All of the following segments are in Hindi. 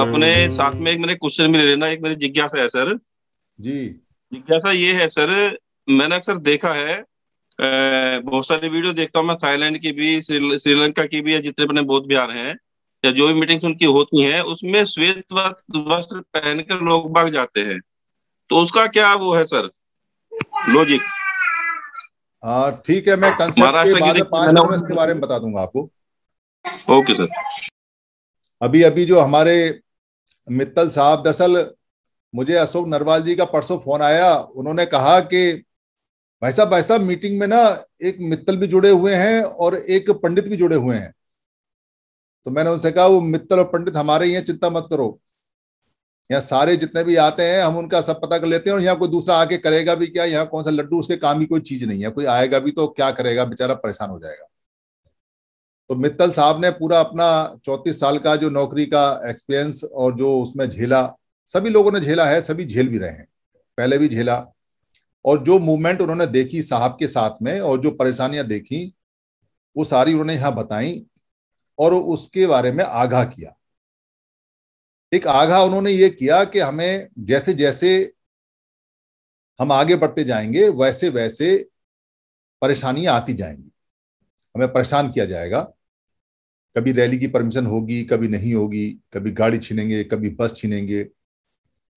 अपने साथ में एक मेरे क्वेश्चन भी ले लेना एक मेरी जिज्ञासा है सर जी जिज्ञासा ये है सर मैंने अक्सर देखा है बहुत सारी वीडियो देखता हूँ मैं थाईलैंड की भी श्रीलंका की भी या जितने अपने बौद्ध बिहार हैं या जो भी मीटिंग्स उनकी होती हैं उसमें श्वेत वस्त्र पहनकर लोग भाग जाते हैं तो उसका क्या वो है सर लॉजिक ठीक है मैं कंसेप्ट पांच मिनट के बारे में बता दूंगा आपको ओके सर अभी अभी जो हमारे मित्तल साहब दरअसल मुझे अशोक नरवाल जी का परसों फोन आया उन्होंने कहा कि भाई साहब भाई साहब मीटिंग में ना एक मित्तल भी जुड़े हुए हैं और एक पंडित भी जुड़े हुए हैं तो मैंने उनसे कहा वो मित्तल और पंडित हमारे ही हैं चिंता मत करो यहाँ सारे जितने भी आते हैं हम उनका सब पता कर लेते हैं और यहाँ कोई दूसरा आके करेगा भी क्या यहाँ कौन सा लड्डू उसके काम की कोई चीज नहीं है कोई आएगा भी तो क्या करेगा बेचारा परेशान हो जाएगा तो मित्तल साहब ने पूरा अपना चौंतीस साल का जो नौकरी का एक्सपीरियंस और जो उसमें झेला सभी लोगों ने झेला है सभी झेल भी रहे हैं पहले भी झेला और जो मूवमेंट उन्होंने देखी साहब के साथ में और जो परेशानियां देखी वो सारी उन्होंने यहाँ बताई और उसके बारे में आगाह किया एक आगा उन्होंने ये किया कि हमें जैसे जैसे हम आगे बढ़ते जाएंगे वैसे वैसे परेशानियां आती जाएंगी हमें परेशान किया जाएगा कभी रैली की परमिशन होगी कभी नहीं होगी कभी गाड़ी छीनेंगे कभी बस छीनेंगे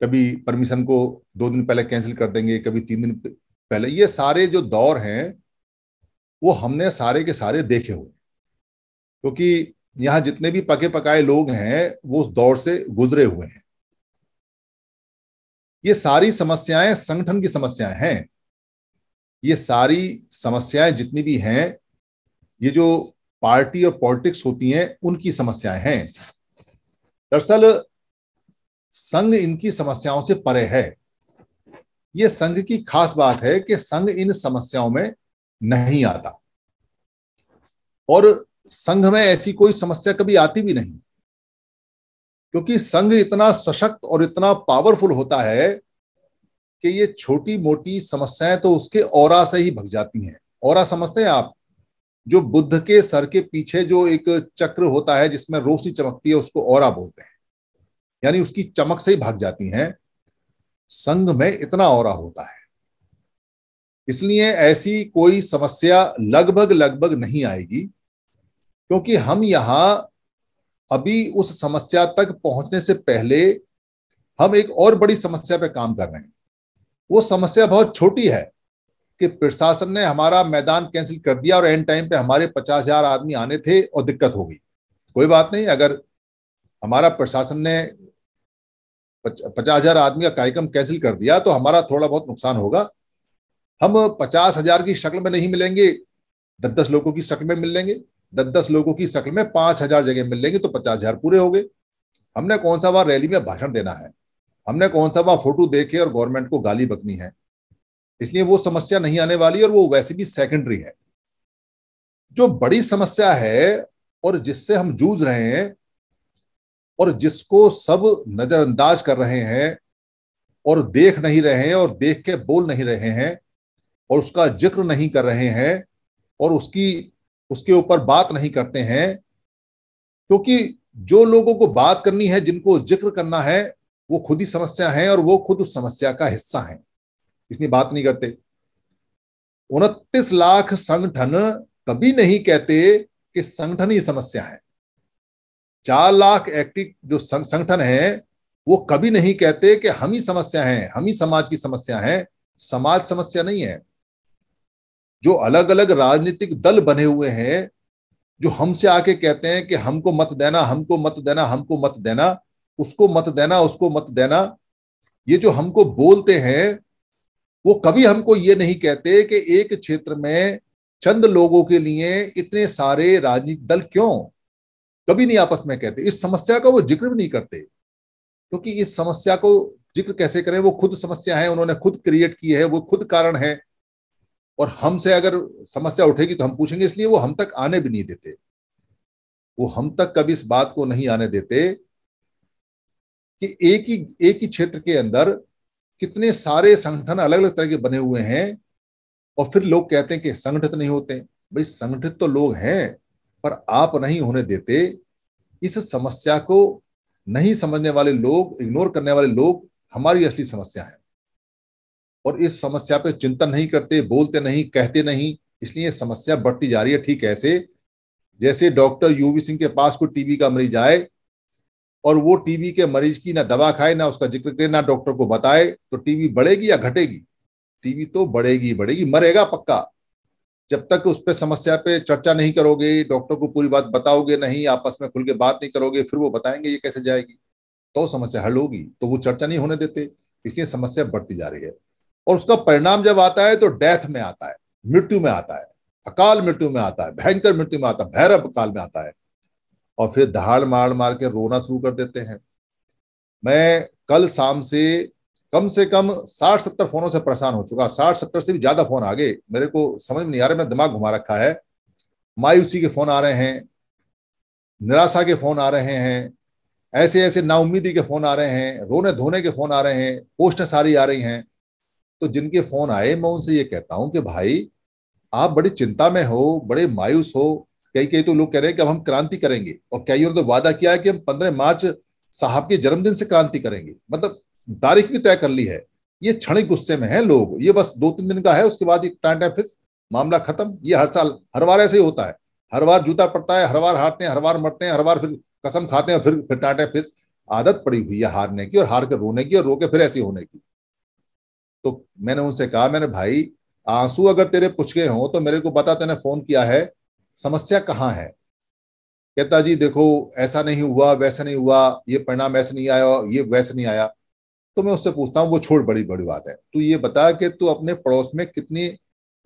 कभी परमिशन को दो दिन पहले कैंसिल कर देंगे कभी तीन दिन पहले ये सारे जो दौर हैं वो हमने सारे के सारे देखे हुए क्योंकि यहां जितने भी पके पकाए लोग हैं वो उस दौर से गुजरे हुए हैं ये सारी समस्याएं संगठन की समस्याएं हैं ये सारी समस्याएं जितनी भी हैं ये जो पार्टी और पॉलिटिक्स होती हैं उनकी समस्याएं हैं दरअसल संघ इनकी समस्याओं से परे है ये संघ की खास बात है कि संघ इन समस्याओं में नहीं आता और संघ में ऐसी कोई समस्या कभी आती भी नहीं क्योंकि संघ इतना सशक्त और इतना पावरफुल होता है कि ये छोटी मोटी समस्याएं तो उसके और से ही भग जाती हैं और समझते हैं आप जो बुद्ध के सर के पीछे जो एक चक्र होता है जिसमें रोशनी चमकती है उसको और बोलते हैं यानी उसकी चमक से ही भाग जाती हैं संघ में इतना और होता है इसलिए ऐसी कोई समस्या लगभग लगभग नहीं आएगी क्योंकि हम यहां अभी उस समस्या तक पहुंचने से पहले हम एक और बड़ी समस्या पे काम कर रहे हैं वो समस्या बहुत छोटी है कि प्रशासन ने हमारा मैदान कैंसिल कर दिया और एंड टाइम पे हमारे पचास हजार आदमी आने थे और दिक्कत हो गई कोई बात नहीं अगर हमारा प्रशासन ने पचास हजार आदमी का कार्यक्रम कैंसिल कर दिया तो हमारा थोड़ा बहुत नुकसान होगा हम पचास हजार की शक्ल में नहीं मिलेंगे दस दस लोगों की शक्ल में मिल लेंगे दस दस लोगों की शक्ल में पांच हजार जगह मिल लेंगे तो पचास हजार पूरे हो गए हमने कौन सा वहां रैली में भाषण देना है हमने कौन सा वहां फोटो देखे और गवर्नमेंट को गाली बकनी है इसलिए वो समस्या नहीं आने वाली और वो वैसे भी सेकेंडरी है जो बड़ी समस्या है और जिससे हम जूझ रहे हैं और जिसको सब नजरअंदाज कर रहे हैं और देख नहीं रहे हैं और देख के बोल नहीं रहे हैं और उसका जिक्र नहीं कर रहे हैं और उसकी उसके ऊपर बात नहीं करते हैं क्योंकि तो जो लोगों को बात करनी है जिनको जिक्र करना है वो खुद ही समस्या है और वो खुद उस समस्या का हिस्सा है इसलिए बात नहीं करते उनतीस लाख संगठन कभी नहीं कहते कि संगठन ही समस्या है चार लाख एक्टिव जो संगठन है वो कभी नहीं कहते कि हम ही समस्या है हम ही समाज की समस्या है समाज समस्या नहीं है जो अलग अलग राजनीतिक दल बने हुए हैं जो हमसे आके कहते हैं कि हमको मत देना हमको मत देना हमको मत देना उसको मत देना उसको मत देना ये जो हमको बोलते हैं वो कभी हमको ये नहीं कहते कि एक क्षेत्र में चंद लोगों के लिए इतने सारे राजनीतिक दल क्यों कभी नहीं आपस में कहते इस समस्या का वो जिक्र भी नहीं करते क्योंकि तो इस समस्या को जिक्र कैसे करें वो खुद समस्या है उन्होंने खुद क्रिएट की है वो खुद कारण है और हमसे अगर समस्या उठेगी तो हम पूछेंगे इसलिए वो हम तक आने भी नहीं देते वो हम तक कभी इस बात को नहीं आने देते कि एक ही एक ही क्षेत्र के अंदर कितने सारे संगठन अलग अलग तरह के बने हुए हैं और फिर लोग कहते हैं कि संगठित नहीं होते भाई संगठित तो लोग हैं पर आप नहीं होने देते इस समस्या को नहीं समझने वाले लोग इग्नोर करने वाले लोग हमारी असली समस्या है और इस समस्या पे चिंतन नहीं करते बोलते नहीं कहते नहीं इसलिए समस्या बढ़ती जा रही है ठीक ऐसे जैसे डॉक्टर यूवी सिंह के पास कोई टीबी का मरीज आए और वो टीबी के मरीज की ना दवा खाए ना उसका जिक्र करे ना डॉक्टर को बताए तो टीबी बढ़ेगी या घटेगी टीबी तो बढ़ेगी बढ़ेगी मरेगा पक्का जब तक उस पर समस्या पे चर्चा नहीं करोगे डॉक्टर को पूरी बात बताओगे नहीं आपस में खुल के बात नहीं करोगे फिर वो बताएंगे ये कैसे जाएगी तो समस्या हल होगी तो वो चर्चा नहीं होने देते इसलिए समस्या बढ़ती जा रही है और उसका परिणाम जब आता है तो डेथ में आता है मृत्यु में आता है अकाल मृत्यु में आता है भयंकर मृत्यु में आता है भैरव काल में आता है और फिर दहाड़ मार मार के रोना शुरू कर देते हैं मैं कल शाम से कम से कम साठ सत्तर फोनों से परेशान हो चुका साठ सत्तर से भी ज्यादा फोन आ गए मेरे को समझ में नहीं आ रहा मैं दिमाग घुमा रखा है मायूसी के फोन आ रहे हैं निराशा के फोन आ रहे हैं ऐसे ऐसे नाउमीदी के फोन आ रहे हैं रोने धोने के फोन आ रहे हैं पोस्टें सारी आ रही हैं तो जिनके फोन आए मैं उनसे ये कहता हूं कि भाई आप बड़ी चिंता में हो बड़े मायूस हो कई कई तो लोग कह रहे हैं कि अब हम क्रांति करेंगे और कईयों ने तो वादा किया है कि हम पंद्रह मार्च साहब के जन्मदिन से क्रांति करेंगे मतलब तारीख भी तय कर ली है ये क्षणिक गुस्से में है लोग ये बस दो तीन दिन का है उसके बाद फिर मामला खत्म ये हर साल हर बार ऐसे ही होता है हर बार जूता पड़ता है हर बार हारते हैं हर बार मरते हैं हर बार फिर कसम खाते हैं फिर फिर टाटा फिर आदत पड़ी हुई है हारने की और हार कर रोने की और रो के फिर ऐसे होने की तो मैंने उनसे कहा मैंने भाई आंसू अगर तेरे पूछ गए हों तो मेरे को बता तेने फोन किया है समस्या कहाँ है कहता जी देखो ऐसा नहीं हुआ वैसा नहीं हुआ ये परिणाम ऐसा नहीं आया ये वैसे नहीं आया तो मैं उससे पूछता हूँ वो छोड़ बड़ी बड़ी बात है तू ये बता कि तू अपने पड़ोस में कितनी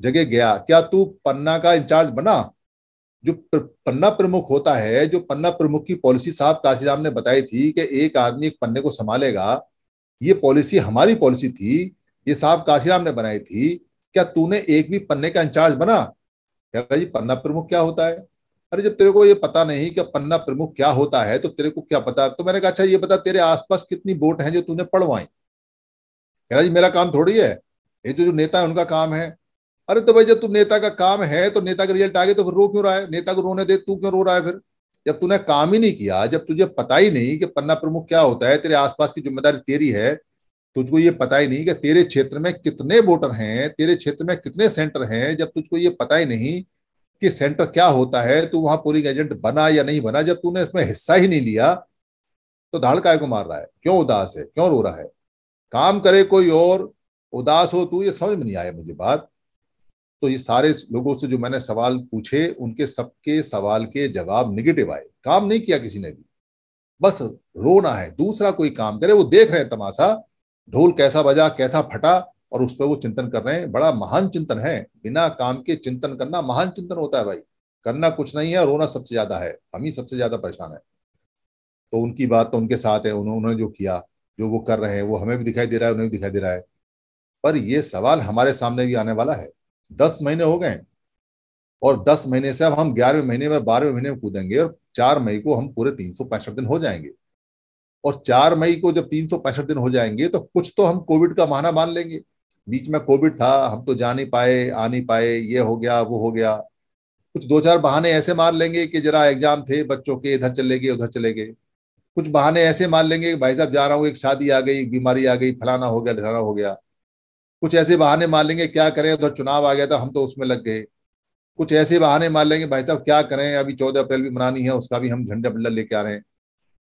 जगह गया क्या तू पन्ना का इंचार्ज बना जो पन्ना प्रमुख होता है जो पन्ना प्रमुख की पॉलिसी साहब काशीराम ने बताई थी कि एक आदमी एक पन्ने को संभालेगा ये पॉलिसी हमारी पॉलिसी थी ये साहब काशीराम ने बनाई थी क्या तूने एक भी पन्ने का इंचार्ज बना कह रहा जी पन्ना प्रमुख क्या होता है अरे जब तेरे को ये पता नहीं कि पन्ना प्रमुख क्या होता है तो तेरे को क्या पता तो मैंने कहा अच्छा ये बता तेरे आसपास कितनी बोट हैं जो तूने पढ़वाई कह रहा जी मेरा काम थोड़ी है ये जो जो नेता है उनका काम है अरे तो भाई जब तू नेता का काम है तो नेता का रिजल्ट आ गया तो फिर रो क्यों रहा है नेता को रोने दे तू क्यों रो रहा है फिर जब तूने काम ही नहीं किया जब तुझे पता ही नहीं कि पन्ना प्रमुख क्या होता है तेरे आसपास की जिम्मेदारी तेरी है तुझको ये पता ही नहीं कि तेरे क्षेत्र में कितने वोटर हैं तेरे क्षेत्र में कितने सेंटर हैं जब तुझको ये पता ही नहीं कि सेंटर क्या होता है तू वहां पोलिंग एजेंट बना या नहीं बना जब तूने इसमें हिस्सा ही नहीं लिया तो धाड़ काय को मार रहा है क्यों उदास है क्यों रो रहा है काम करे कोई और उदास हो तू ये समझ में नहीं आया मुझे बात तो ये सारे लोगों से जो मैंने सवाल पूछे उनके सबके सवाल के जवाब निगेटिव आए काम नहीं किया किसी ने भी बस रोना है दूसरा कोई काम करे वो देख रहे हैं तमाशा ढोल कैसा बजा कैसा फटा और उस पर वो चिंतन कर रहे हैं बड़ा महान चिंतन है बिना काम के चिंतन करना महान चिंतन होता है भाई करना कुछ नहीं है रोना सबसे ज्यादा है हम ही सबसे ज्यादा परेशान है तो उनकी बात तो उनके साथ है उन्होंने जो किया जो वो कर रहे हैं वो हमें भी दिखाई दे रहा है उन्हें भी दिखाई दे रहा है पर ये सवाल हमारे सामने भी आने वाला है दस महीने हो गए और दस महीने से अब हम ग्यारहवें महीने में बारहवें महीने में कूदेंगे और चार मई को हम पूरे तीन सौ पैंसठ दिन हो जाएंगे और चार मई को जब तीन दिन हो जाएंगे तो कुछ तो हम कोविड का माना मान लेंगे बीच में कोविड था हम तो जा नहीं पाए आ नहीं पाए ये हो गया वो हो गया कुछ दो चार बहाने ऐसे मार लेंगे कि जरा एग्जाम थे बच्चों के इधर चले गए उधर चले गए कुछ बहाने ऐसे मान लेंगे कि भाई साहब जा रहा हूँ एक शादी आ गई बीमारी आ गई फलाना हो गया ढलाना हो गया कुछ ऐसे बहाने मान लेंगे क्या करें उधर चुनाव आ गया था हम तो उसमें लग गए कुछ ऐसे बहाने मान लेंगे भाई साहब क्या करें अभी चौदह अप्रैल भी मनानी है उसका भी हम झंडा बंडा लेके आ रहे हैं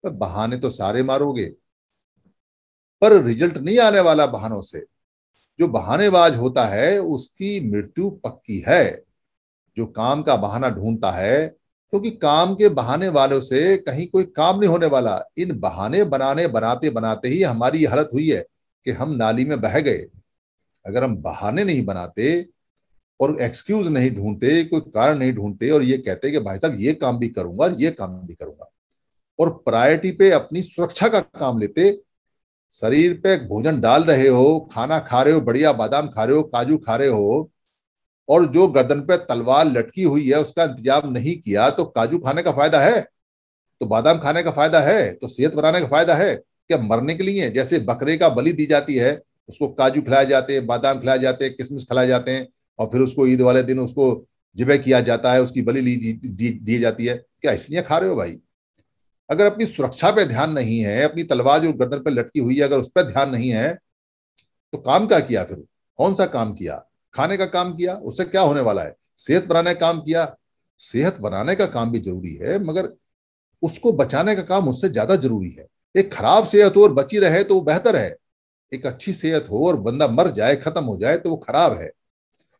तो बहाने तो सारे मारोगे पर रिजल्ट नहीं आने वाला बहानों से जो बहानेबाज होता है उसकी मृत्यु पक्की है जो काम का बहाना ढूंढता है क्योंकि तो काम के बहाने वालों से कहीं कोई काम नहीं होने वाला इन बहाने बनाने बनाते बनाते ही हमारी हालत हुई है कि हम नाली में बह गए अगर हम बहाने नहीं बनाते और एक्सक्यूज नहीं ढूंढते कोई कारण नहीं ढूंढते और ये कहते कि भाई साहब ये काम भी करूंगा और ये काम भी करूंगा और प्रायोरिटी पे अपनी सुरक्षा का काम लेते शरीर पे भोजन डाल रहे हो खाना खा रहे हो बढ़िया बादाम खा रहे हो काजू खा रहे हो और जो गर्दन पे तलवार लटकी हुई है उसका इंतजाम नहीं किया तो काजू खाने का फायदा है तो बादाम खाने का फायदा है तो सेहत बनाने का फायदा है क्या मरने के लिए जैसे बकरे का बलि दी जाती है उसको काजू खिलाए जाते हैं बादाम खिलाए जाते हैं किशमिश खिलाए जाते हैं और फिर उसको ईद वाले दिन उसको जिबे किया जाता है उसकी बलि ली दी जाती है क्या इसलिए खा रहे हो भाई अगर अपनी सुरक्षा पे ध्यान नहीं है अपनी तलवार जो गर्दन पर लटकी हुई है अगर उस पर ध्यान नहीं है तो काम क्या किया फिर कौन सा काम किया खाने का काम किया उससे क्या होने वाला है सेहत बनाने का काम किया सेहत बनाने का काम भी जरूरी है मगर उसको बचाने का काम उससे ज्यादा जरूरी है एक खराब सेहत हो और बची रहे तो वो बेहतर है एक अच्छी सेहत हो और बंदा मर जाए खत्म हो जाए तो वो खराब है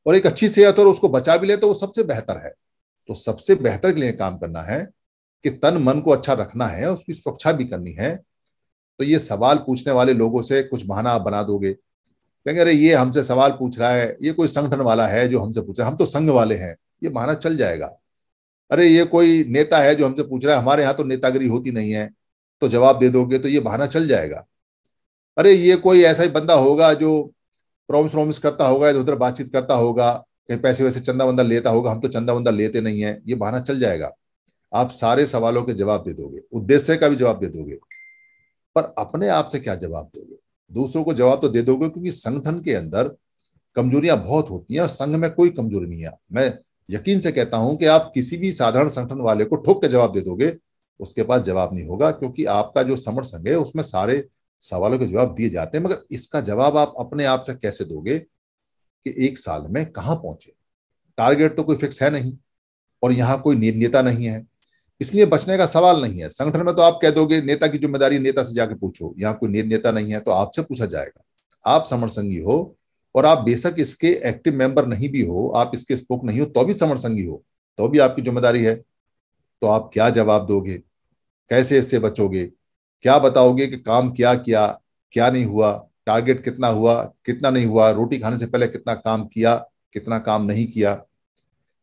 और एक अच्छी सेहत हो और उसको बचा भी ले तो वो सबसे बेहतर है तो सबसे बेहतर के लिए काम करना है कि तन मन को अच्छा रखना है उसकी सुरक्षा भी करनी है तो ये सवाल पूछने वाले लोगों से कुछ बहाना आप बना दोगे कहेंगे अरे ये हमसे सवाल पूछ रहा है ये कोई संगठन वाला है जो हमसे पूछ रहा है हम तो संघ वाले हैं ये बहाना चल जाएगा अरे ये कोई नेता है जो हमसे पूछ रहा है हमारे यहाँ तो नेतागिरी होती नहीं है तो जवाब दे दोगे तो ये बहाना चल जाएगा अरे ये कोई ऐसा ही बंदा होगा जो प्रॉमिस प्रॉमिस करता होगा इधर उधर बातचीत करता होगा कहीं पैसे वैसे चंदा बंदा लेता होगा हम तो चंदा बंदा लेते नहीं है ये बहाना चल जाएगा आप सारे सवालों के जवाब दे दोगे उद्देश्य का भी जवाब दे दोगे पर अपने आप से क्या जवाब दोगे दूसरों को जवाब तो दे दोगे क्योंकि संगठन के अंदर कमजोरियां बहुत होती हैं और संघ में कोई कमजोरी नहीं है मैं यकीन से कहता हूं कि आप किसी भी साधारण संगठन वाले को ठोक के जवाब दे दोगे उसके पास जवाब नहीं होगा क्योंकि आपका जो समर संघ है उसमें सारे सवालों के जवाब दिए जाते हैं मगर इसका जवाब आप अपने आप से कैसे दोगे कि एक साल में कहाँ पहुंचे टारगेट तो कोई फिक्स है नहीं और यहाँ कोई नेता नहीं है इसलिए बचने का सवाल नहीं है संगठन में तो आप कह दोगे नेता की जिम्मेदारी नेता से जाके पूछो यहाँ कोई नेता नहीं है तो आपसे पूछा जाएगा आप समर संघी हो और आप बेशक इसके एक्टिव मेंबर नहीं भी हो आप इसके स्पोक नहीं हो तो भी समर संघी हो तो भी आपकी जिम्मेदारी है तो आप क्या जवाब दोगे कैसे इससे बचोगे क्या बताओगे कि काम क्या किया क्या नहीं हुआ टारगेट कितना हुआ कितना नहीं हुआ रोटी खाने से पहले कितना काम किया कितना काम नहीं किया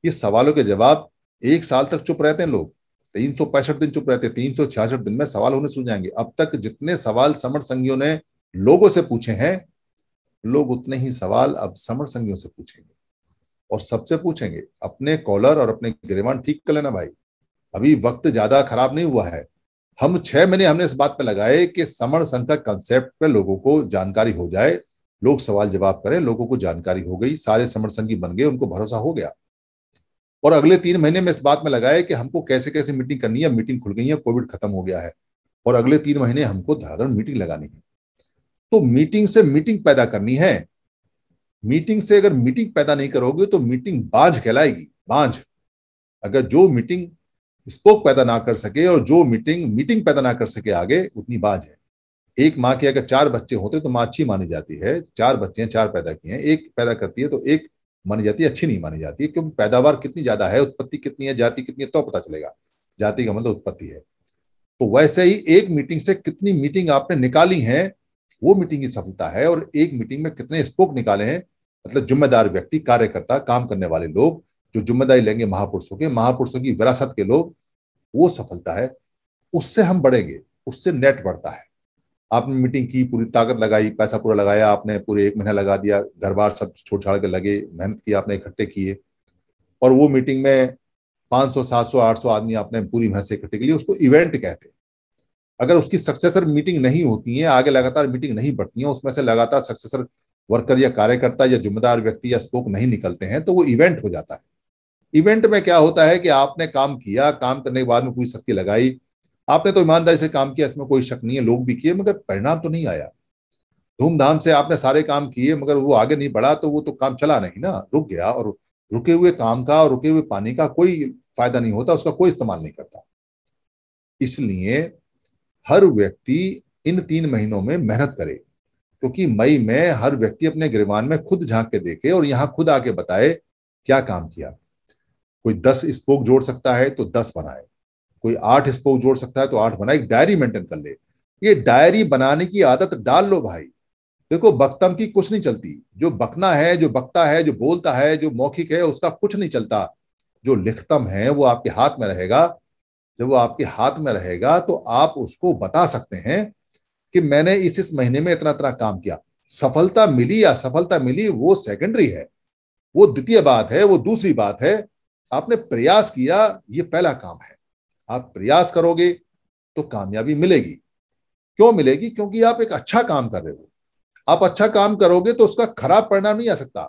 ये सवालों के जवाब एक साल तक चुप रहते हैं लोग तीन सौ पैंसठ दिन चुप रहते तीन सौ छियासठ दिन में सवाल होने सुन जाएंगे अब तक जितने सवाल समर संघियों ने लोगों से पूछे हैं लोग उतने ही सवाल अब समर संघियों से पूछेंगे और सबसे पूछेंगे अपने कॉलर और अपने गिरेबान ठीक कर लेना भाई अभी वक्त ज्यादा खराब नहीं हुआ है हम छह महीने हमने इस बात पे लगाए कि समर संघ का कंसेप्ट पे लोगों को जानकारी हो जाए लोग सवाल जवाब करें लोगों को जानकारी हो गई सारे समर संघी बन गए उनको भरोसा हो गया और अगले तीन महीने में इस बात में लगाए कि हमको कैसे कैसे मीटिंग करनी है मीटिंग खुल गई है कोविड खत्म हो गया है और अगले तीन महीने हमको धड़ाधड़ मीटिंग लगानी है तो मीटिंग से मीटिंग पैदा करनी है मीटिंग से अगर मीटिंग पैदा नहीं करोगे तो मीटिंग बांझ कहलाएगी बांझ अगर जो मीटिंग स्पोक पैदा ना कर सके और जो मीटिंग मीटिंग पैदा ना कर सके आगे उतनी बांझ है एक माँ के अगर चार बच्चे होते तो माँ अच्छी मानी जाती है चार बच्चे हैं चार पैदा किए हैं एक पैदा करती है तो एक मानी जाती है अच्छी नहीं मानी जाती है क्योंकि पैदावार कितनी ज्यादा है उत्पत्ति कितनी है जाति कितनी है तो पता चलेगा जाति का मतलब उत्पत्ति है तो वैसे ही एक मीटिंग से कितनी मीटिंग आपने निकाली है वो मीटिंग की सफलता है और एक मीटिंग में कितने स्पोक निकाले हैं मतलब जिम्मेदार व्यक्ति कार्यकर्ता काम करने वाले लोग जो जिम्मेदारी लेंगे महापुरुषों के महापुरुषों की विरासत के लोग वो सफलता है उससे हम बढ़ेंगे उससे नेट बढ़ता है आपने मीटिंग की पूरी ताकत लगाई पैसा पूरा लगाया आपने पूरे एक महीना लगा दिया घर बार सब छोड़ छाड़ के लगे मेहनत की आपने इकट्ठे किए और वो मीटिंग में 500 700 800 आदमी आपने पूरी मेहनत से इकट्ठे के लिए उसको इवेंट कहते हैं अगर उसकी सक्सेसर मीटिंग नहीं होती है आगे लगातार मीटिंग नहीं बढ़ती है उसमें से लगातार सक्सेसर वर्कर या कार्यकर्ता या जिम्मेदार व्यक्ति या स्पोक नहीं निकलते हैं तो वो इवेंट हो जाता है इवेंट में क्या होता है कि आपने काम किया काम करने के बाद में पूरी शक्ति लगाई आपने तो ईमानदारी से काम किया इसमें कोई शक नहीं है लोग भी किए मगर परिणाम तो नहीं आया धूमधाम से आपने सारे काम किए मगर वो आगे नहीं बढ़ा तो वो तो काम चला नहीं ना रुक गया और रुके हुए काम का और रुके हुए पानी का कोई फायदा नहीं होता उसका कोई इस्तेमाल नहीं करता इसलिए हर व्यक्ति इन तीन महीनों में मेहनत करे क्योंकि मई में हर व्यक्ति अपने गृहवान में खुद झांक के देखे और यहां खुद आके बताए क्या काम किया कोई दस स्पोक जोड़ सकता है तो दस बनाए कोई आठ स्पोक जोड़ सकता है तो आठ बना एक डायरी मेंटेन कर ले ये डायरी बनाने की आदत डाल लो भाई देखो बक्तम की कुछ नहीं चलती जो बकना है जो बकता है जो बोलता है जो मौखिक है उसका कुछ नहीं चलता जो लिखतम है वो आपके हाथ में रहेगा जब वो आपके हाथ में रहेगा तो आप उसको बता सकते हैं कि मैंने इस इस महीने में इतना इतना काम किया सफलता मिली या सफलता मिली वो सेकेंडरी है वो द्वितीय बात है वो दूसरी बात है आपने प्रयास किया ये पहला काम है आप प्रयास करोगे तो कामयाबी मिलेगी क्यों मिलेगी क्योंकि आप एक अच्छा काम कर रहे हो आप अच्छा काम करोगे तो उसका खराब परिणाम नहीं आ सकता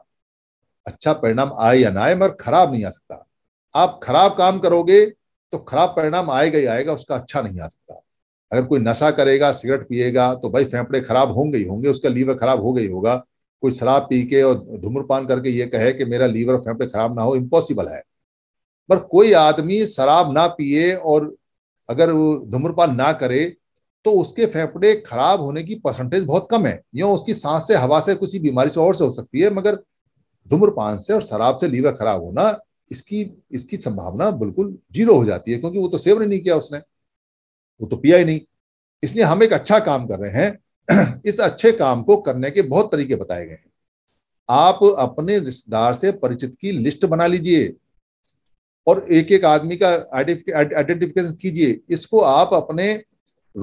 अच्छा परिणाम आए या ना आए मगर खराब नहीं आ सकता आप खराब काम करोगे तो खराब परिणाम आएगा ही आएगा उसका अच्छा नहीं आ सकता अगर कोई नशा करेगा सिगरेट पिएगा तो भाई फेफड़े खराब होंगे ही होंगे उसका लीवर खराब हो गई होगा कोई शराब पी के और धूम्रपान करके ये कहे कि मेरा लीवर फेफड़े खराब ना हो इम्पॉसिबल है पर कोई आदमी शराब ना पिए और अगर वो धूम्रपान ना करे तो उसके फेफड़े खराब होने की परसेंटेज बहुत कम है यो उसकी सांस से हवा से किसी बीमारी से और से हो सकती है मगर धूम्रपान से और शराब से लीवर खराब होना इसकी इसकी संभावना बिल्कुल जीरो हो जाती है क्योंकि वो तो सेवन नहीं किया उसने वो तो पिया ही नहीं इसलिए हम एक अच्छा काम कर रहे हैं इस अच्छे काम को करने के बहुत तरीके बताए गए हैं आप अपने रिश्तेदार से परिचित की लिस्ट बना लीजिए और एक एक आदमी का आइडेंटिफिकेशन कीजिए इसको आप अपने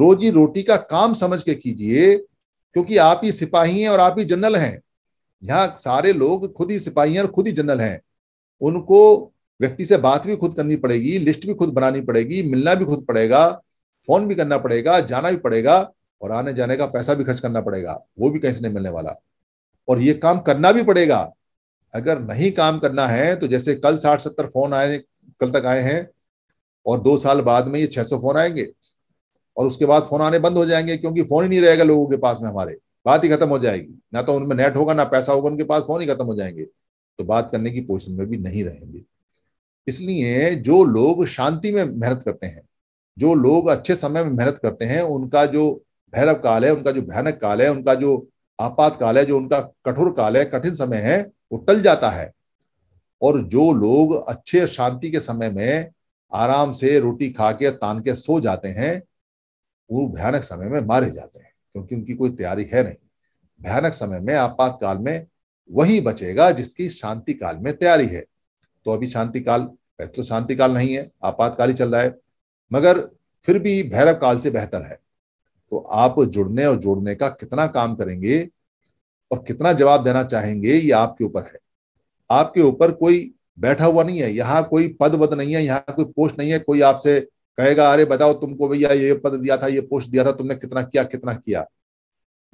रोजी रोटी का काम समझ के कीजिए क्योंकि आप ही सिपाही हैं और आप ही जनरल हैं यहाँ सारे लोग खुद ही सिपाही हैं और खुद ही जनरल हैं उनको व्यक्ति से बात भी खुद करनी पड़ेगी लिस्ट भी खुद बनानी पड़ेगी मिलना भी खुद पड़ेगा फोन भी करना पड़ेगा जाना भी पड़ेगा और आने जाने का पैसा भी खर्च करना पड़ेगा वो भी कहीं से नहीं मिलने वाला और ये काम करना भी पड़ेगा अगर नहीं काम करना है तो जैसे कल साठ सत्तर फोन आए कल तक आए हैं और दो साल बाद में ये छह सौ फोन आएंगे और उसके बाद फोन आने बंद हो जाएंगे क्योंकि फोन ही नहीं रहेगा लोगों के पास में हमारे बात ही खत्म हो जाएगी ना तो उनमें नेट होगा ना पैसा होगा उनके पास फोन ही खत्म हो जाएंगे तो बात करने की पोजिशन में भी नहीं रहेंगे इसलिए जो लोग शांति में मेहनत करते हैं जो लोग अच्छे समय में मेहनत करते हैं उनका जो भैरव काल है उनका जो भयानक काल है उनका जो आपातकाल है जो उनका कठोर काल है कठिन समय है वो टल जाता है और जो लोग अच्छे शांति के समय में आराम से रोटी खा के तान के सो जाते हैं वो भयानक समय में मारे जाते हैं क्योंकि उनकी कोई तैयारी है नहीं भयानक समय में आपातकाल में वही बचेगा जिसकी शांति काल में तैयारी है तो अभी शांति काल तो शांति काल नहीं है आपातकाल ही चल रहा है मगर फिर भी भैरव काल से बेहतर है तो आप जुड़ने और जोड़ने का कितना काम करेंगे और कितना जवाब देना चाहेंगे ये आपके ऊपर है आपके ऊपर कोई बैठा हुआ नहीं है यहाँ कोई पद वद नहीं है यहाँ कोई पोस्ट नहीं है कोई आपसे कहेगा अरे बताओ तुमको भैया ये पद दिया था ये पोस्ट दिया था तुमने कितना किया कितना किया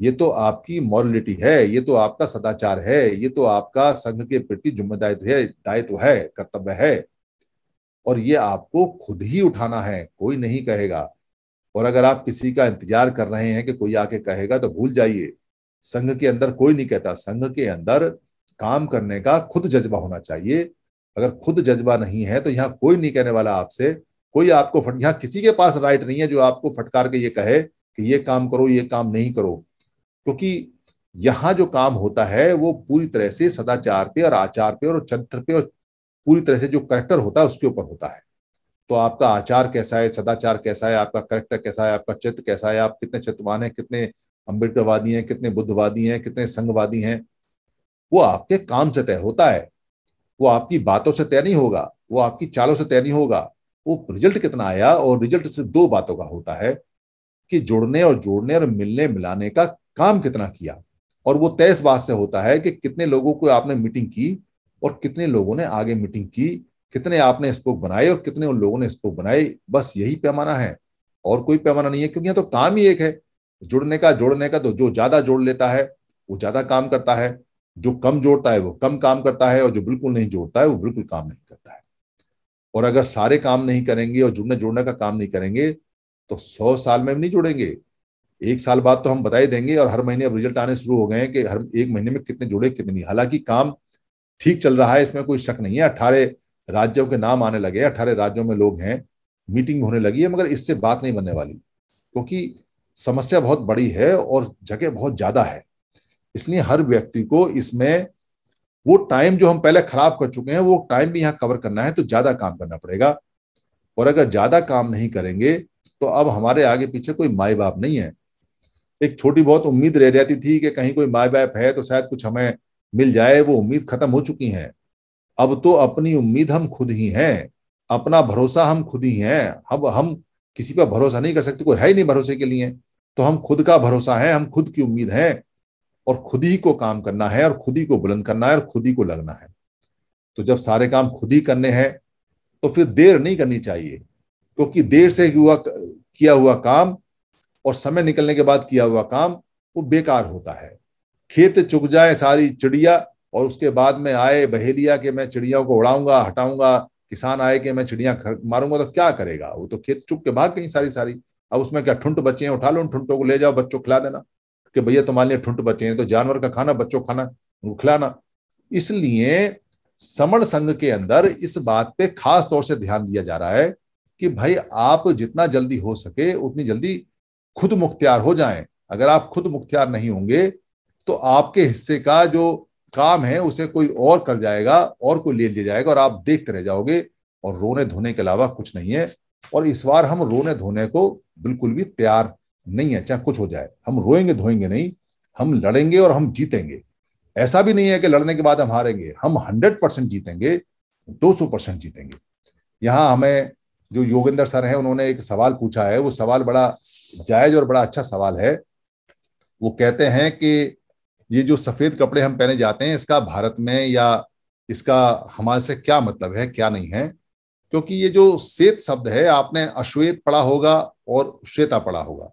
ये तो आपकी मॉरलिटी है ये तो आपका सदाचार है ये तो आपका संघ के प्रति जिम्मेदारी है दायित्व है कर्तव्य है और ये आपको खुद ही उठाना है कोई नहीं कहेगा और अगर आप किसी का इंतजार कर रहे हैं कि कोई आके कहेगा तो भूल जाइए संघ के अंदर कोई नहीं कहता संघ के अंदर काम करने का खुद जज्बा होना चाहिए अगर खुद जज्बा नहीं है तो यहाँ कोई नहीं कहने वाला आपसे कोई आपको फट यहाँ किसी के पास राइट नहीं है जो आपको फटकार के ये कहे कि ये काम करो ये काम नहीं करो क्योंकि तो यहाँ जो काम होता है वो पूरी तरह से सदाचार पे और आचार पे और चरित्र पे और पूरी तरह से जो करेक्टर होता है उसके ऊपर होता है तो आपका आचार कैसा है सदाचार कैसा है आपका करेक्टर कैसा है आपका चित्र कैसा है आप कितने चित्तवान हैं कितने अम्बेडकरवादी हैं कितने बुद्धवादी हैं कितने संघवादी हैं वो आपके काम से तय होता है वो आपकी बातों से तय नहीं होगा वो आपकी चालों से तय नहीं होगा वो रिजल्ट कितना आया और रिजल्ट सिर्फ दो बातों का होता है कि जुड़ने और जोड़ने और मिलने मिलाने का काम कितना किया और वो तय इस बात से होता है कि कितने लोगों को आपने मीटिंग की और कितने लोगों ने आगे मीटिंग की कितने आपने स्पोक बनाए और कितने उन लोगों ने स्पोक बनाए बस यही पैमाना है और कोई पैमाना नहीं है क्योंकि यहाँ तो काम ही एक है जुड़ने का जोड़ने का तो जो ज्यादा जोड़ लेता है वो ज्यादा काम करता है जो कम जोड़ता है वो कम काम करता है और जो बिल्कुल नहीं जोड़ता है वो बिल्कुल काम नहीं करता है और अगर सारे काम नहीं करेंगे और जुड़ने जोड़ने का काम नहीं करेंगे तो सौ साल में नहीं जुड़ेंगे एक साल बाद तो हम बताई देंगे और हर महीने अब रिजल्ट आने शुरू हो गए हैं कि हर एक महीने में कितने जुड़े कितने नहीं हालांकि काम ठीक चल रहा है इसमें कोई शक नहीं है अट्ठारह राज्यों के नाम आने लगे अठारह राज्यों में लोग हैं मीटिंग होने लगी है मगर इससे बात नहीं बनने वाली क्योंकि समस्या बहुत बड़ी है और जगह बहुत ज्यादा है इसलिए हर व्यक्ति को इसमें वो टाइम जो हम पहले खराब कर चुके हैं वो टाइम भी यहाँ कवर करना है तो ज्यादा काम करना पड़ेगा और अगर ज्यादा काम नहीं करेंगे तो अब हमारे आगे पीछे कोई माए बाप नहीं है एक छोटी बहुत उम्मीद रह जाती थी कि कहीं कोई माए बाप है तो शायद कुछ हमें मिल जाए वो उम्मीद खत्म हो चुकी है अब तो अपनी उम्मीद हम खुद ही हैं अपना भरोसा हम खुद ही हैं अब हम किसी पर भरोसा नहीं कर सकते कोई है ही नहीं भरोसे के लिए तो हम खुद का भरोसा है हम खुद की उम्मीद है और खुद ही को काम करना है और खुद ही को बुलंद करना है और खुद ही को लगना है तो जब सारे काम खुद ही करने हैं तो फिर देर नहीं करनी चाहिए क्योंकि तो देर से हुआ किया हुआ काम और समय निकलने के बाद किया हुआ काम वो बेकार होता है खेत चुक जाए सारी चिड़िया और उसके बाद में आए बहेलिया के मैं चिड़िया को उड़ाऊंगा हटाऊंगा किसान आए कि मैं चिड़िया मारूंगा तो क्या करेगा वो तो खेत चुप के भाग गई सारी सारी अब उसमें क्या ठुंट बचे हैं उठा लो उन ठुंटों को ले जाओ बच्चों खिला देना कि भैया तुम्हारे लिए ठुंट बचे हैं तो जानवर का खाना बच्चों खाना उनको खिलाना इसलिए समण संघ के अंदर इस बात पे खास तौर से ध्यान दिया जा रहा है कि भाई आप जितना जल्दी हो सके उतनी जल्दी खुद मुख्तियार हो जाएं अगर आप खुद मुख्तियार नहीं होंगे तो आपके हिस्से का जो काम है उसे कोई और कर जाएगा और कोई ले लिया जाएगा और आप देखते रह जाओगे और रोने धोने के अलावा कुछ नहीं है और इस बार हम रोने धोने को बिल्कुल भी तैयार नहीं है चाहे कुछ हो जाए हम रोएंगे धोएंगे नहीं हम लड़ेंगे और हम जीतेंगे ऐसा भी नहीं है कि लड़ने के बाद हम हारेंगे हम हंड्रेड परसेंट जीतेंगे दो सौ परसेंट जीतेंगे यहाँ हमें जो योगेंद्र सर हैं उन्होंने एक सवाल पूछा है वो सवाल बड़ा जायज और बड़ा अच्छा सवाल है वो कहते हैं कि ये जो सफेद कपड़े हम पहने जाते हैं इसका भारत में या इसका हमारे से क्या मतलब है क्या नहीं है क्योंकि ये जो श्वेत शब्द है आपने अश्वेत पढ़ा होगा और श्वेता पढ़ा होगा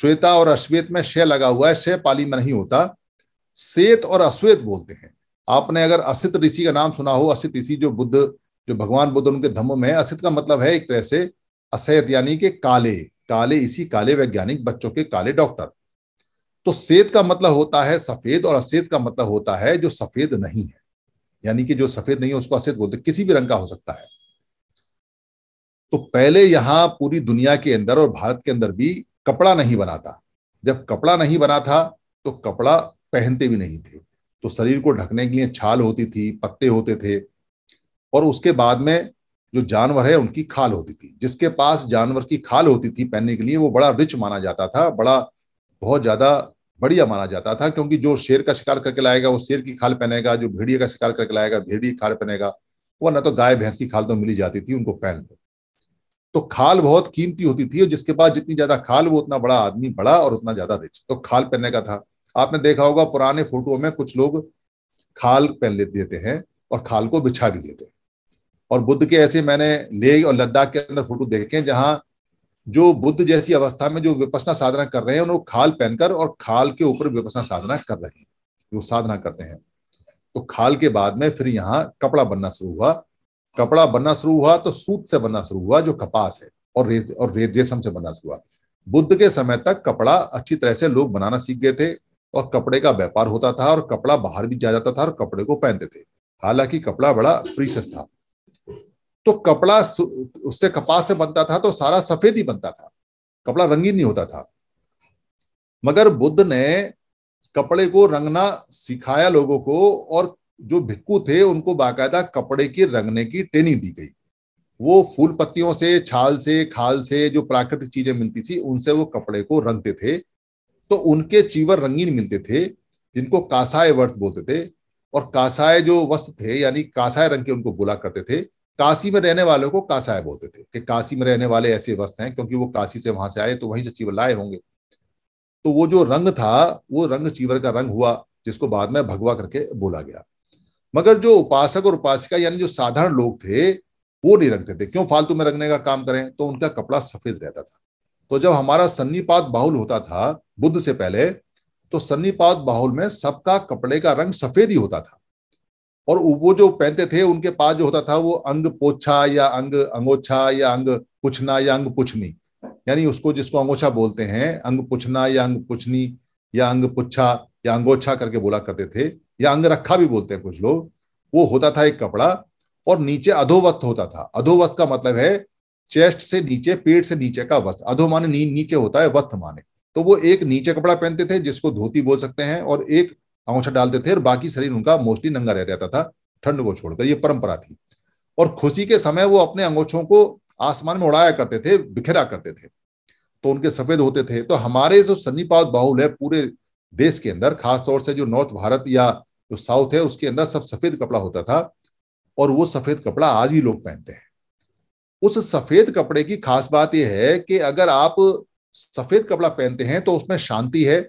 श्वेता और अश्वेत में शय लगा हुआ है शय पाली में नहीं होता श्वेत और अश्वेत बोलते हैं आपने अगर असित ऋषि का नाम सुना हो असित ऋषि जो बुद्ध जो भगवान बुद्ध उनके धम्म में है असित का मतलब है एक तरह से असैत यानी के काले काले इसी काले वैज्ञानिक बच्चों के काले डॉक्टर तो सेत का मतलब होता है सफेद और असेत का मतलब होता है जो सफेद नहीं है यानी कि जो सफेद नहीं है उसको असेत बोलते किसी भी रंग का हो सकता है तो पहले यहां पूरी दुनिया के अंदर और भारत के अंदर भी कपड़ा नहीं बना था जब कपड़ा नहीं बना था तो कपड़ा पहनते भी नहीं थे तो शरीर को ढकने के लिए छाल होती थी पत्ते होते थे और उसके बाद में जो जानवर है उनकी खाल होती थी जिसके पास जानवर की खाल होती थी पहनने के लिए वो बड़ा रिच माना जाता था बड़ा बहुत ज्यादा बढ़िया माना जाता था क्योंकि जो शेर का शिकार करके लाएगा वो शेर की खाल पहनेगा जो भेड़िया का शिकार करके लाएगा भेड़िए खाल पहनेगा ना तो गाय भैंस की खाल तो मिली जाती थी उनको पहन कर तो खाल बहुत कीमती होती थी और जिसके पास जितनी ज्यादा खाल वो उतना बड़ा आदमी बड़ा और उतना ज्यादा रिच तो खाल पहनने का था आपने देखा होगा पुराने फोटो में कुछ लोग खाल पहन लेते हैं और खाल को बिछा भी लेते हैं और बुद्ध के ऐसे मैंने लेह और लद्दाख के अंदर फोटो देखे जहां जो बुद्ध जैसी अवस्था में जो विपसना साधना कर रहे हैं उन्होंने खाल पहनकर और खाल के ऊपर विपसना साधना कर रहे हैं वो साधना करते हैं तो खाल के बाद में फिर यहाँ कपड़ा बनना शुरू हुआ कपड़ा बनना शुरू हुआ तो सूत से बनना शुरू हुआ जो कपास है और रेत और रेत रेशम से बनना शुरू हुआ बुद्ध के समय तक कपड़ा अच्छी तरह से लोग बनाना सीख गए थे और कपड़े का व्यापार होता था और कपड़ा बाहर भी जा जाता था और कपड़े को पहनते थे हालांकि कपड़ा बड़ा प्रीशस था तो कपड़ा उससे कपास से बनता था तो सारा सफेद ही बनता था कपड़ा रंगीन नहीं होता था मगर बुद्ध ने कपड़े को रंगना सिखाया लोगों को और जो भिक्कू थे उनको बाकायदा कपड़े की रंगने की ट्रेनिंग दी गई वो फूल पत्तियों से छाल से खाल से जो प्राकृतिक चीजें मिलती थी उनसे वो कपड़े को रंगते थे तो उनके चीवर रंगीन मिलते थे जिनको कासाय वर्थ बोलते थे और कासाय जो वस्त्र थे यानी कासाय रंग के उनको बोला करते थे काशी में रहने वालों को कासाहेब होते थे कि काशी में रहने वाले ऐसे वस्त हैं क्योंकि वो काशी से वहां से आए तो वहीं से चीवर लाए होंगे तो वो जो रंग था वो रंग चीवर का रंग हुआ जिसको बाद में भगवा करके बोला गया मगर जो उपासक और उपासिका यानी जो साधारण लोग थे वो नहीं रंगते थे क्यों फालतू में रंगने का काम करें तो उनका कपड़ा सफेद रहता था तो जब हमारा सन्नीपात बाहुल होता था बुद्ध से पहले तो सन्नीपात बाहुल में सबका कपड़े का रंग सफेद ही होता था और वो जो पहनते थे उनके पास जो होता था वो अंग पोछा या अंग अंगोछा या अंग पुछना या अंग पुछनी यानी उसको जिसको अंगोछा बोलते हैं अंग पुछना या अंग पुछनी या अंग पुछा या अंगोछा करके बोला करते थे या अंग रखा भी बोलते हैं कुछ लोग वो होता था एक कपड़ा और नीचे अधोवत्त होता था अधोवत्त का मतलब है चेस्ट से नीचे पेट से नीचे का वस्त्र अधो माने नी, नीचे होता है वस्त्र माने तो वो एक नीचे कपड़ा पहनते थे जिसको धोती बोल सकते हैं और एक अंगोछा डालते थे और बाकी शरीर उनका मोस्टली नंगा रह जाता था ठंड को छोड़कर ये परंपरा थी और खुशी के समय वो अपने अंगोछों को आसमान में उड़ाया करते थे बिखरा करते थे तो उनके सफेद होते थे तो हमारे जो सन्नीपात बाहुल है पूरे देश के अंदर खासतौर से जो नॉर्थ भारत या जो साउथ है उसके अंदर सब सफेद कपड़ा होता था और वो सफेद कपड़ा आज भी लोग पहनते हैं उस सफेद कपड़े की खास बात यह है कि अगर आप सफेद कपड़ा पहनते हैं तो उसमें शांति है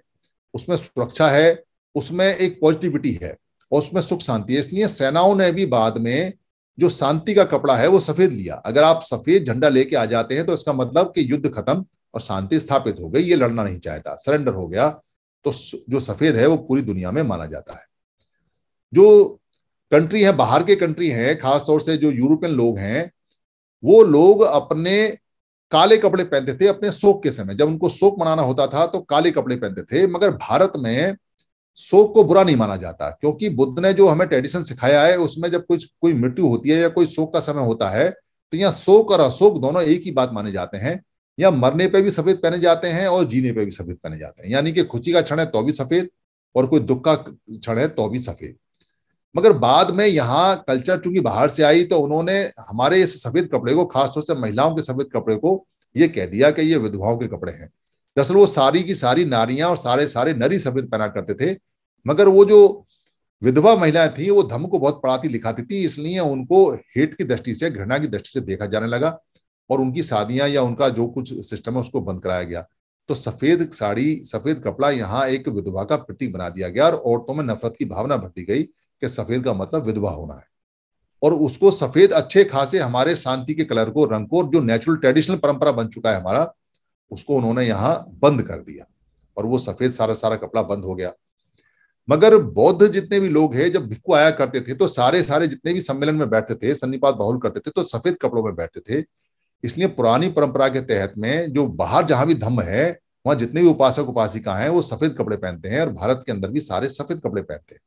उसमें सुरक्षा है उसमें एक पॉजिटिविटी है और उसमें सुख शांति है इसलिए सेनाओं ने भी बाद में जो शांति का कपड़ा है वो सफेद लिया अगर आप सफेद झंडा लेके आ जाते हैं तो इसका मतलब कि युद्ध खत्म और शांति स्थापित हो गई ये लड़ना नहीं चाहता सरेंडर हो गया तो जो सफेद है वो पूरी दुनिया में माना जाता है जो कंट्री है बाहर के कंट्री हैं खासतौर से जो यूरोपियन लोग हैं वो लोग अपने काले कपड़े पहनते थे अपने शोक के समय जब उनको शोक मनाना होता था तो काले कपड़े पहनते थे मगर भारत में शोक को बुरा नहीं माना जाता क्योंकि बुद्ध ने जो हमें ट्रेडिशन सिखाया है उसमें जब कुछ कोई मृत्यु होती है या कोई शोक का समय होता है तो यहाँ शोक और अशोक दोनों एक ही बात माने जाते हैं या मरने पर भी सफेद पहने जाते हैं और जीने पर भी सफेद पहने जाते हैं यानी कि खुशी का क्षण है तो भी सफेद और कोई दुख का क्षण है तो भी सफेद मगर बाद में यहाँ कल्चर चूंकि बाहर से आई तो उन्होंने हमारे इस सफेद कपड़े को खासतौर से महिलाओं के सफेद कपड़े को ये कह दिया कि ये विधवाओं के कपड़े हैं दरअसल वो सारी की सारी नारियां और सारे सारे नरी सफेद पहना करते थे मगर वो जो विधवा महिलाएं थी वो धम को बहुत पढ़ाती लिखाती थी इसलिए उनको हेट की दृष्टि से घृणा की दृष्टि से देखा जाने लगा और उनकी शादियां या उनका जो कुछ सिस्टम है उसको बंद कराया गया तो सफेद साड़ी सफेद कपड़ा यहाँ एक विधवा का प्रतीक बना दिया गया और औरतों में नफरत की भावना भर दी गई कि सफेद का मतलब विधवा होना है और उसको सफेद अच्छे खासे हमारे शांति के कलर को रंग को जो नेचुरल ट्रेडिशनल परंपरा बन चुका है हमारा उसको उन्होंने यहाँ बंद कर दिया और वो सफेद सारा सारा कपड़ा बंद हो गया मगर बौद्ध जितने भी लोग हैं जब भिक्खु आया करते थे तो सारे सारे जितने भी सम्मेलन में बैठते थे सन्निपात बाहुल करते थे तो सफेद कपड़ों में बैठते थे इसलिए पुरानी परंपरा के तहत में जो बाहर जहां भी धम्म है वहां जितने भी उपासक उपासिका हैं वो सफेद कपड़े पहनते हैं और भारत के अंदर भी सारे सफेद कपड़े पहनते हैं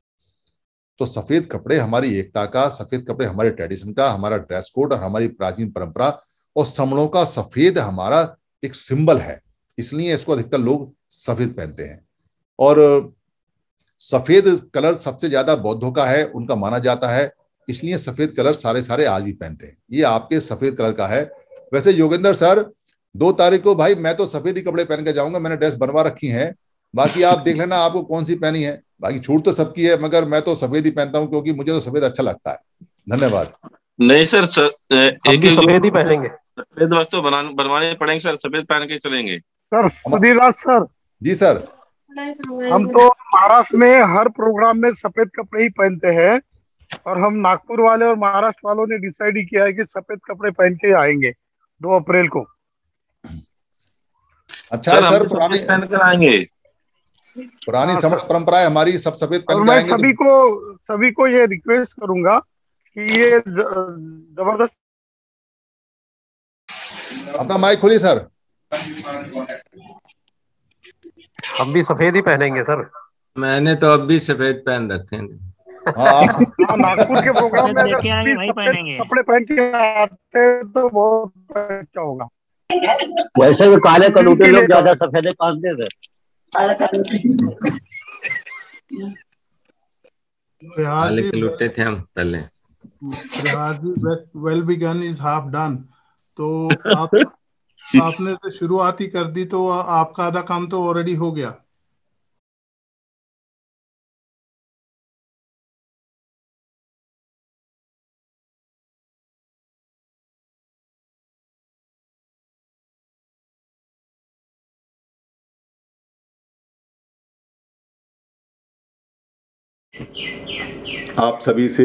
तो सफेद कपड़े हमारी एकता का सफेद कपड़े हमारे ट्रेडिशन का हमारा ड्रेस कोड और हमारी प्राचीन परंपरा और समणों का सफेद हमारा एक सिंबल है इसलिए इसको अधिकतर लोग सफेद पहनते हैं और सफेद कलर सबसे ज्यादा बौद्धों का है उनका माना जाता है इसलिए सफेद कलर सारे सारे आज भी पहनते हैं ये आपके सफेद कलर का है वैसे योगेंद्र सर दो तारीख को भाई मैं तो सफेद ही कपड़े पहन के जाऊंगा मैंने ड्रेस बनवा रखी है बाकी आप देख लेना आपको कौन सी पहनी है बाकी छूट तो सबकी है मगर मैं तो सफेद ही पहनता हूँ क्योंकि मुझे तो सफेद अच्छा लगता है धन्यवाद नहीं सर, एक सफेद ही पहनेंगे सफेद वस्तु बनवाने पड़ेंगे सर सफेद पहन के चलेंगे sir Sudhir sir ji sir हम तो महाराष्ट्र में हर प्रोग्राम में सफेद कपड़े ही पहनते हैं और हम नागपुर वाले और महाराष्ट्र वालों ने डिसाइड ही किया है कि सफेद कपड़े पहन के आएंगे दो अप्रैल को अच्छा सर, सर पुरानी पहन कर आएंगे पुरानी हाँ, समझ परंपरा है हमारी सब सफेद पहन मैं तो- सभी को सभी को ये रिक्वेस्ट करूंगा कि ये जबरदस्त अपना माइक खोलिए सर हम भी सफेद ही पहनेंगे सर मैंने तो अब भी सफेद पहन रखे हैं हाँ। हाँ, नागपुर के प्रोग्राम में कपड़े पहन के आते तो बहुत अच्छा होगा वैसे भी काले कलूटे लोग ज्यादा सफेद पहनते थे काले कलूटे थे हम पहले well begun is half done तो आप आपने तो शुरुआत ही कर दी तो आपका आधा काम तो ऑलरेडी हो गया आप सभी से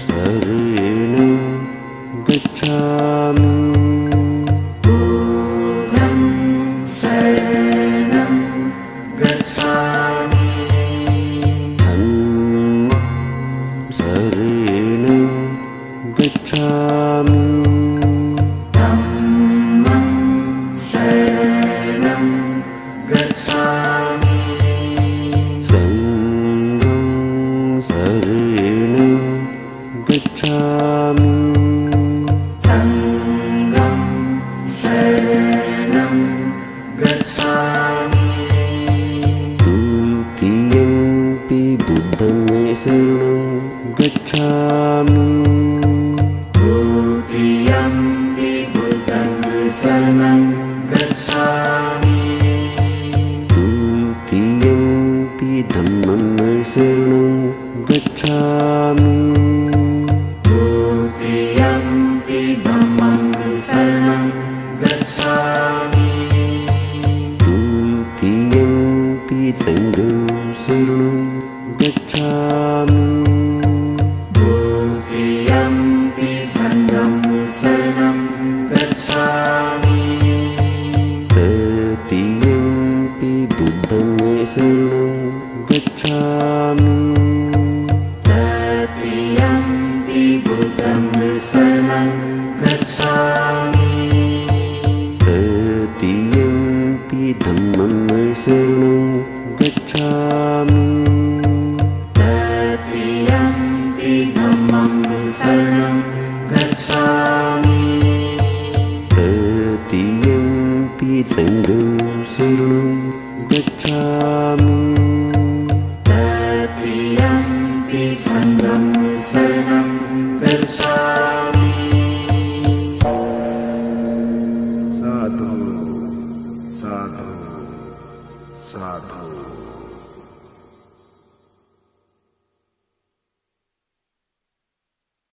शरेण गृच्छामि शरे गच्छामि